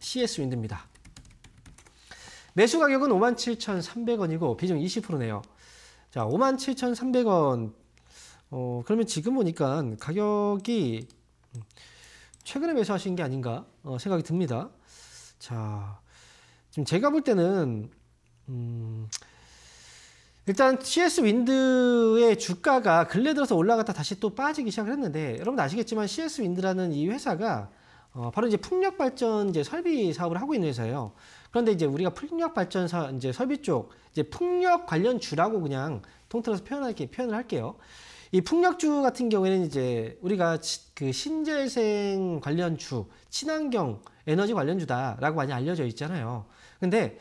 CS 윈드입니다. 매수 가격은 57,300원이고 비중 20%네요. 자, 57,300원. 어, 그러면 지금 보니까 가격이 최근에 매수하신 게 아닌가 어, 생각이 듭니다. 자, 지금 제가 볼 때는 음, 일단 CS 윈드의 주가가 근래 들어서 올라갔다 다시 또 빠지기 시작 했는데 여러분 아시겠지만 CS 윈드라는 이 회사가 어, 바로 이제 풍력 발전 이제 설비 사업을 하고 있는 회사예요. 그런데 이제 우리가 풍력 발전 사 이제 설비 쪽 이제 풍력 관련 주라고 그냥 통틀어서 표현할게 표현을 할게요. 이 풍력주 같은 경우에는 이제 우리가 그 신재생 관련 주, 친환경 에너지 관련 주다라고 많이 알려져 있잖아요. 근데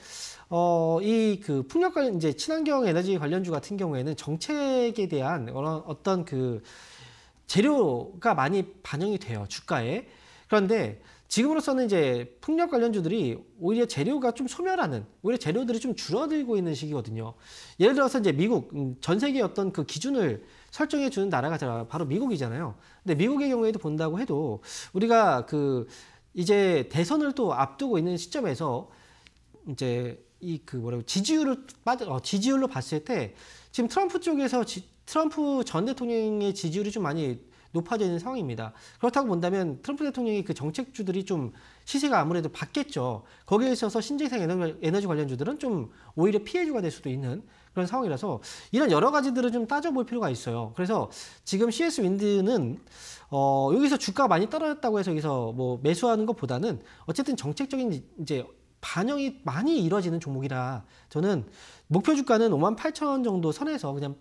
어, 이 그 풍력 관련 이제 친환경 에너지 관련주 같은 경우에는 정책에 대한 어떤 그 재료가 많이 반영이 돼요. 주가에. 그런데 지금으로서는 이제 풍력 관련주들이 오히려 재료가 좀 소멸하는, 오히려 재료들이 좀 줄어들고 있는 시기거든요. 예를 들어서 이제 미국, 음, 전 세계 어떤 그 기준을 설정해 주는 나라가 바로 미국이잖아요. 근데 미국의 경우에도 본다고 해도 우리가 그 이제 대선을 또 앞두고 있는 시점에서 이제 이 그 뭐라고 지지율을 빠져 어, 지지율로 봤을 때 지금 트럼프 쪽에서 지, 트럼프 전 대통령의 지지율이 좀 많이 높아져 있는 상황입니다. 그렇다고 본다면 트럼프 대통령이 그 정책주들이 좀 시세가 아무래도 받겠죠. 거기에 있어서 신재생 에너지, 관련주들은 좀 오히려 피해주가 될 수도 있는 그런 상황이라서 이런 여러 가지들을 좀 따져볼 필요가 있어요. 그래서 지금 CS 윈드는 어, 여기서 주가 많이 떨어졌다고 해서 여기서 뭐 매수하는 것보다는 어쨌든 정책적인 이제 반영이 많이 이뤄지는 종목이라 저는 목표 주가는 5만 8천 원 정도 선에서 그냥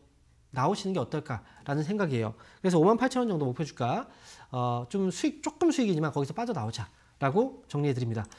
나오시는 게 어떨까라는 생각이에요. 그래서 5만 8천 원 정도 목표 주가 어, 좀 수익 조금 수익이지만 거기서 빠져나오자라고 정리해 드립니다.